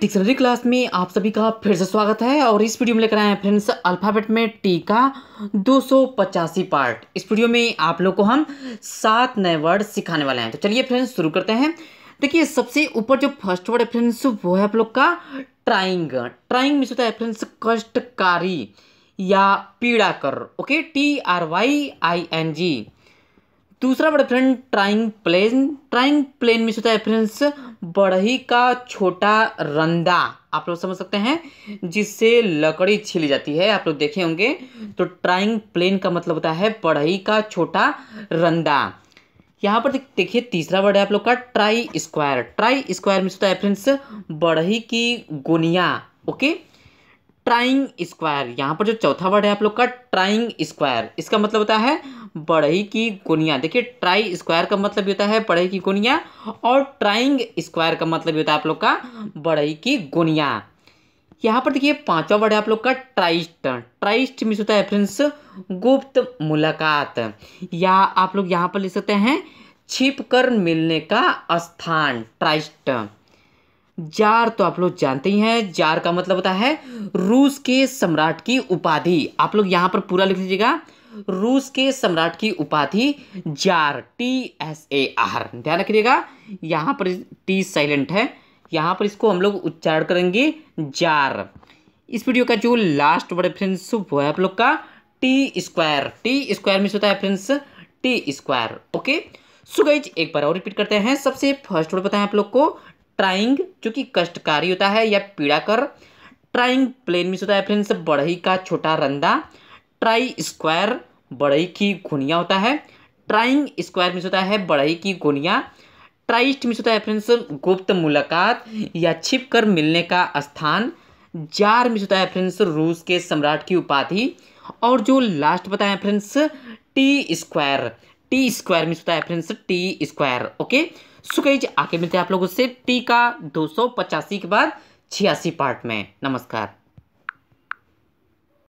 dictionary class में आप सभी का फिर से स्वागत है और इस वीडियो में लेकर आए हैं फ्रेंड्स अल्फ़ाबेट में टी का दो सौ पचासी पार्ट इस वीडियो में आप लोग को हम सात नए वर्ड सिखाने वाले हैं तो चलिए फ्रेंड्स शुरू करते हैं देखिए सबसे ऊपर जो फर्स्ट वर्ड है फ्रेंड्स वो है आप लोग का ट्राइंग ट्राइंग में होता है फ्रेंड्स कष्टकारी या पीड़ा कर okay T R Y I N G दूसरा word friend trying plain trying plain में होता है फ्रेंड्स बढ़ई का छोटा रंदा आप लोग समझ सकते हैं जिससे लकड़ी छिली जाती है आप लोग देखे होंगे तो ट्राइंग प्लेन का मतलब होता है बढ़ई का छोटा रंदा यहाँ पर देखिए तीसरा वर्ड है आप लोग का ट्राई स्क्वायर ट्राई स्क्वायर में होता तो है फ्रेंड्स बढ़ई की गोनिया ओके ट्राइंग स्क्वायर यहाँ पर जो चौथा वर्ड है आप लोग का ट्राइंग स्क्वायर इसका मतलब होता है बढ़ई की कोनिया देखिए ट्राई स्क्वायर का मतलब होता है बढ़ई की कोनिया और ट्राइंग स्क्वायर का मतलब होता है आप लोग का बढ़ई की गुनिया यहाँ पर देखिए पांचवा वर्ड है आप लोग का ट्राइस्ट ट्राइस्ट मिस होता है फ्रेंड्स गुप्त मुलाकात या आप लोग यहाँ पर लिख सकते हैं छिप कर मिलने का स्थान ट्राइस्ट जार तो आप लोग जानते ही हैं जार का मतलब होता है रूस के सम्राट की उपाधि आप लोग यहाँ पर पूरा लिख लीजिएगा रूस के सम्राट की उपाधि tsar T S A R ध्यान रखिएगा यहाँ पर टी साइलेंट है यहाँ पर इसको हम लोग उच्चारण करेंगे जार इस वीडियो का जो लास्ट वर्ड फ्रेंड्स वो है आप लोग का टी स्क्वायर टी स्क्वायर में होता है friends T square okay so guys एक बार और रिपीट करते हैं सबसे फर्स्ट वर्ड बताएं आप लोग को ट्राइंग जो कि कष्टकारी होता है या पीड़ा कर ट्राइंग प्लेन मिस होता है फ्रेंड्स बढ़ई का छोटा रंदा ट्राई स्क्वायर बढ़ई की घुनिया होता है ट्राइंग स्क्वायर मिस होता है बढ़ई की गुनिया ट्राइस्ट मिस होता है फ्रेंड्स गुप्त मुलाकात या छिप कर मिलने का स्थान जार मिस होता है फ्रेंड्स रूस के सम्राट की उपाधि और जो लास्ट बताया friends T square T square miss होता है friends T square okay so कई आके मिलते हैं आप लोगों से टी का दो के बाद छियासी पार्ट में नमस्कार